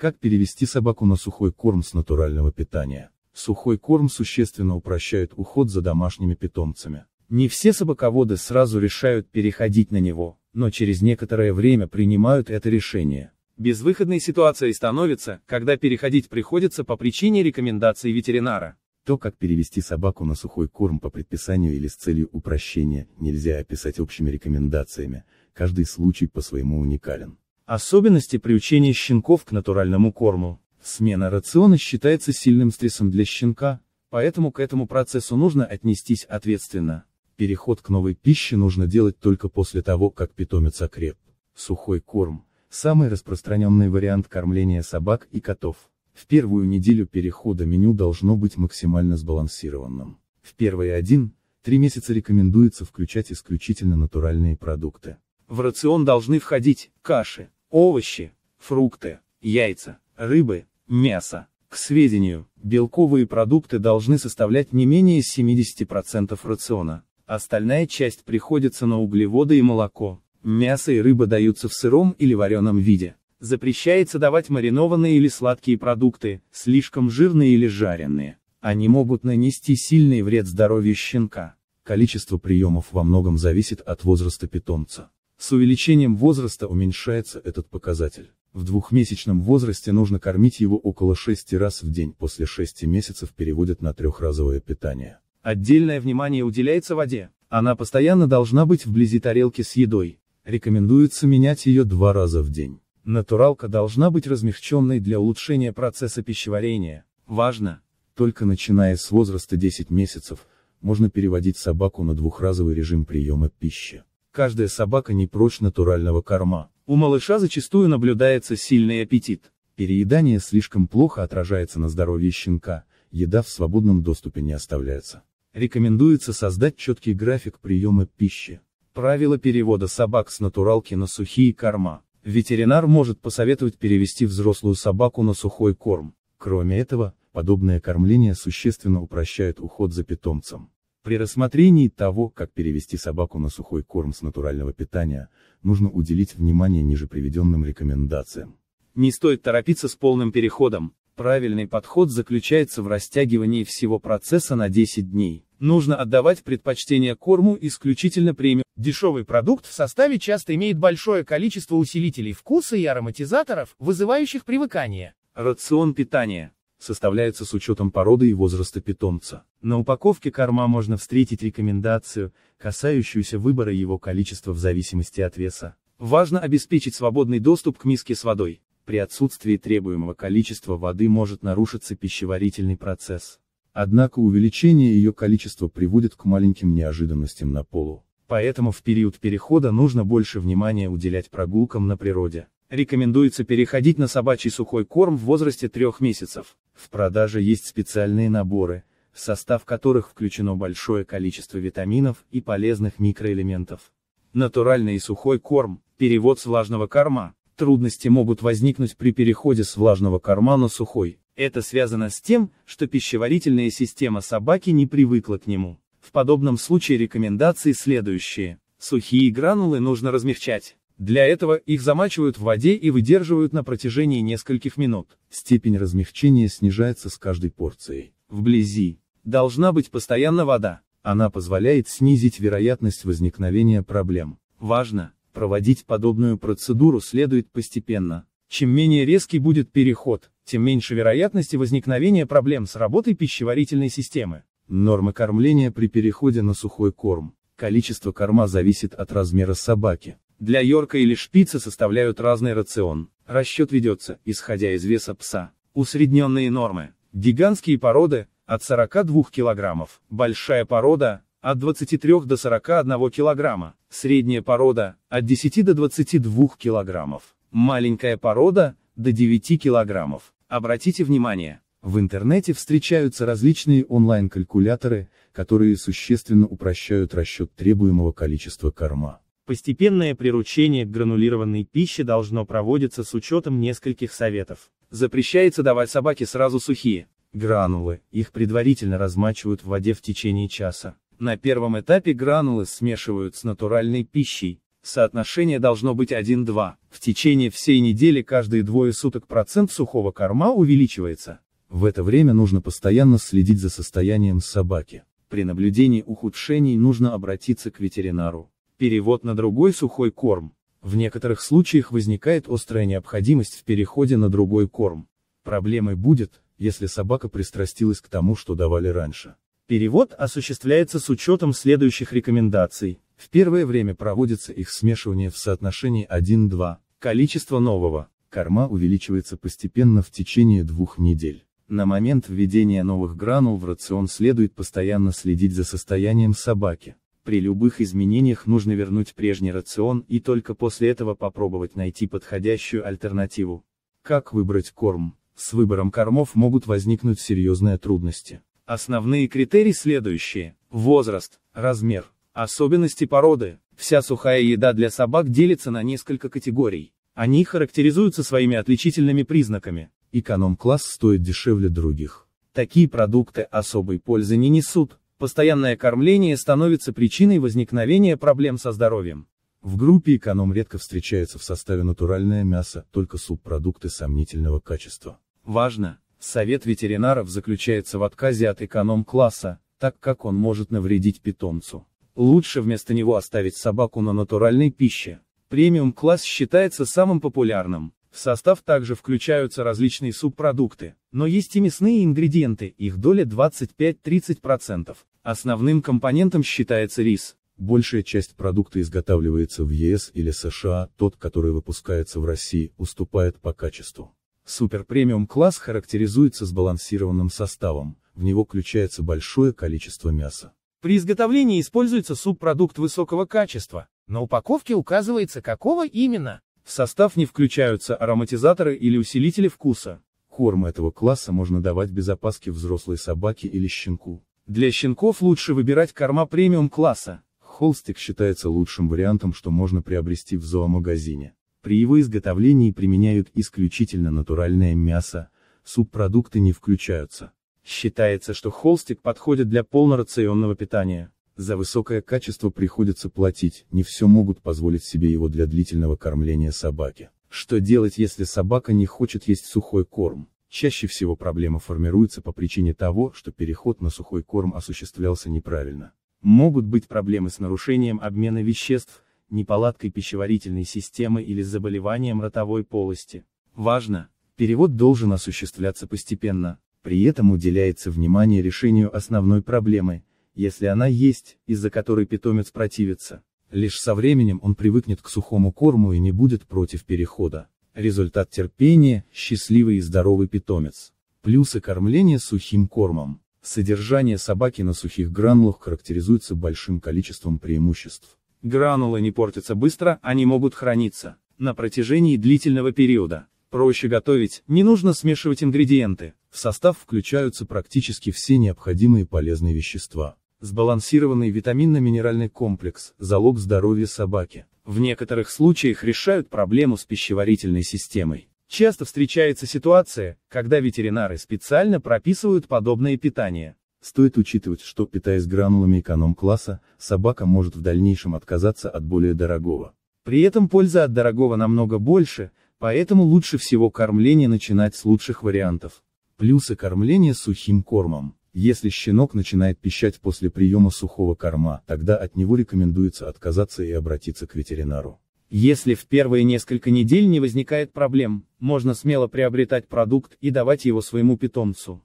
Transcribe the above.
Как перевести собаку на сухой корм с натурального питания? Сухой корм существенно упрощает уход за домашними питомцами. Не все собаководы сразу решают переходить на него, но через некоторое время принимают это решение. Безвыходной ситуацией становится, когда переходить приходится по причине рекомендаций ветеринара. То, как перевести собаку на сухой корм по предписанию или с целью упрощения, нельзя описать общими рекомендациями, каждый случай по-своему уникален. Особенности приучения щенков к натуральному корму. Смена рациона считается сильным стрессом для щенка, поэтому к этому процессу нужно отнестись ответственно. Переход к новой пище нужно делать только после того, как питомец окреп. Сухой корм – самый распространенный вариант кормления собак и котов. В первую неделю перехода меню должно быть максимально сбалансированным. В первые один, три месяца рекомендуется включать исключительно натуральные продукты. В рацион должны входить каши, овощи, фрукты, яйца, рыбы, мясо. К сведению, белковые продукты должны составлять не менее 70% рациона. Остальная часть приходится на углеводы и молоко. Мясо и рыба даются в сыром или вареном виде. Запрещается давать маринованные или сладкие продукты, слишком жирные или жареные. Они могут нанести сильный вред здоровью щенка. Количество приемов во многом зависит от возраста питомца. С увеличением возраста уменьшается этот показатель. В двухмесячном возрасте нужно кормить его около 6 раз в день, после 6 месяцев переводят на трехразовое питание. Отдельное внимание уделяется воде. Она постоянно должна быть вблизи тарелки с едой. Рекомендуется менять ее два раза в день. Натуралка должна быть размягченной для улучшения процесса пищеварения. Важно! Только начиная с возраста 10 месяцев, можно переводить собаку на двухразовый режим приема пищи. Каждая собака не прочь натурального корма. У малыша зачастую наблюдается сильный аппетит. Переедание слишком плохо отражается на здоровье щенка, еда в свободном доступе не оставляется. Рекомендуется создать четкий график приема пищи. Правила перевода собак с натуралки на сухие корма. Ветеринар может посоветовать перевести взрослую собаку на сухой корм. Кроме этого, подобное кормление существенно упрощает уход за питомцем. При рассмотрении того, как перевести собаку на сухой корм с натурального питания, нужно уделить внимание ниже приведенным рекомендациям. Не стоит торопиться с полным переходом. Правильный подход заключается в растягивании всего процесса на 10 дней. Нужно отдавать предпочтение корму исключительно премиум. Дешевый продукт в составе часто имеет большое количество усилителей вкуса и ароматизаторов, вызывающих привыкание. Рацион питания составляется с учетом породы и возраста питомца. На упаковке корма можно встретить рекомендацию, касающуюся выбора его количества в зависимости от веса. Важно обеспечить свободный доступ к миске с водой. При отсутствии требуемого количества воды может нарушиться пищеварительный процесс. Однако увеличение ее количества приводит к маленьким неожиданностям на полу. Поэтому в период перехода нужно больше внимания уделять прогулкам на природе. Рекомендуется переходить на собачий сухой корм в возрасте трех месяцев. В продаже есть специальные наборы, в состав которых включено большое количество витаминов и полезных микроэлементов. Натуральный и сухой корм, перевод с влажного корма. Трудности могут возникнуть при переходе с влажного корма на сухой. Это связано с тем, что пищеварительная система собаки не привыкла к нему. В подобном случае рекомендации следующие. Сухие гранулы нужно размягчать. Для этого их замачивают в воде и выдерживают на протяжении нескольких минут. Степень размягчения снижается с каждой порцией. Вблизи, Должна быть постоянно вода. Она позволяет снизить вероятность возникновения проблем. Важно, проводить подобную процедуру следует постепенно. Чем менее резкий будет переход, тем меньше вероятности возникновения проблем с работой пищеварительной системы. Нормы кормления при переходе на сухой корм. Количество корма зависит от размера собаки. Для йорка или шпица составляют разный рацион. Расчет ведется, исходя из веса пса. Усредненные нормы. Гигантские породы, от 42 килограммов — большая порода, от 23 до 41 килограмма — средняя порода, от 10 до 22 килограммов — маленькая порода, до 9 килограммов. Обратите внимание, в интернете встречаются различные онлайн-калькуляторы, которые существенно упрощают расчет требуемого количества корма. Постепенное приручение к гранулированной пище должно проводиться с учетом нескольких советов. Запрещается давать собаке сразу сухие, Гранулы, их предварительно размачивают в воде в течение часа. На первом этапе гранулы смешивают с натуральной пищей. Соотношение должно быть 1-2. В течение всей недели каждые двое суток процент сухого корма увеличивается. В это время нужно постоянно следить за состоянием собаки. При наблюдении ухудшений нужно обратиться к ветеринару. Перевод на другой сухой корм. В некоторых случаях возникает острая необходимость в переходе на другой корм. Проблемой будет, если собака пристрастилась к тому, что давали раньше. Перевод осуществляется с учетом следующих рекомендаций. В первое время проводится их смешивание в соотношении 1-2. Количество нового корма увеличивается постепенно в течение двух недель. На момент введения новых гранул в рацион следует постоянно следить за состоянием собаки. При любых изменениях нужно вернуть прежний рацион и только после этого попробовать найти подходящую альтернативу. Как выбрать корм? с выбором кормов могут возникнуть серьезные трудности. Основные критерии следующие. Возраст, размер, особенности породы. Вся сухая еда для собак делится на несколько категорий. Они характеризуются своими отличительными признаками. Эконом-класс стоит дешевле других. Такие продукты особой пользы не несут. Постоянное кормление становится причиной возникновения проблем со здоровьем. В группе эконом редко встречается в составе натуральное мясо, только субпродукты сомнительного качества. Важно, совет ветеринаров заключается в отказе от эконом-класса, так как он может навредить питомцу. Лучше вместо него оставить собаку на натуральной пище. Премиум-класс считается самым популярным. В состав также включаются различные субпродукты, но есть и мясные ингредиенты, их доля 25-30%. Основным компонентом считается рис. Большая часть продукта изготавливается в ЕС или США, тот, который выпускается в России, уступает по качеству. Супер-премиум-класс характеризуется сбалансированным составом, в него включается большое количество мяса. При изготовлении используется субпродукт высокого качества, на упаковке указывается какого именно. В состав не включаются ароматизаторы или усилители вкуса. Корм этого класса можно давать без опаски взрослой собаке или щенку. Для щенков лучше выбирать корма премиум класса. Холстик считается лучшим вариантом, что можно приобрести в зоомагазине. При его изготовлении применяют исключительно натуральное мясо, субпродукты не включаются. Считается, что холстик подходит для полнорационного питания. За высокое качество приходится платить, не все могут позволить себе его для длительного кормления собаки. Что делать, если собака не хочет есть сухой корм? Чаще всего проблема формируется по причине того, что переход на сухой корм осуществлялся неправильно. Могут быть проблемы с нарушением обмена веществ, неполадкой пищеварительной системы или заболеванием ротовой полости. Важно, перевод должен осуществляться постепенно, при этом уделяется внимание решению основной проблемы, если она есть, из-за которой питомец противится. Лишь со временем он привыкнет к сухому корму и не будет против перехода. Результат терпения – счастливый и здоровый питомец. Плюсы кормления сухим кормом. Содержание собаки на сухих гранулах характеризуется большим количеством преимуществ. Гранулы не портятся быстро, они могут храниться на протяжении длительного периода. Проще готовить, не нужно смешивать ингредиенты. В состав включаются практически все необходимые полезные вещества. Сбалансированный витаминно-минеральный комплекс – залог здоровья собаки. В некоторых случаях решают проблему с пищеварительной системой. Часто встречается ситуация, когда ветеринары специально прописывают подобное питание. Стоит учитывать, что, питаясь гранулами эконом-класса, собака может в дальнейшем отказаться от более дорогого. При этом польза от дорогого намного больше, поэтому лучше всего кормление начинать с лучших вариантов. Плюсы кормления сухим кормом. Если щенок начинает пищать после приема сухого корма, тогда от него рекомендуется отказаться и обратиться к ветеринару. Если в первые несколько недель не возникает проблем, можно смело приобретать продукт и давать его своему питомцу.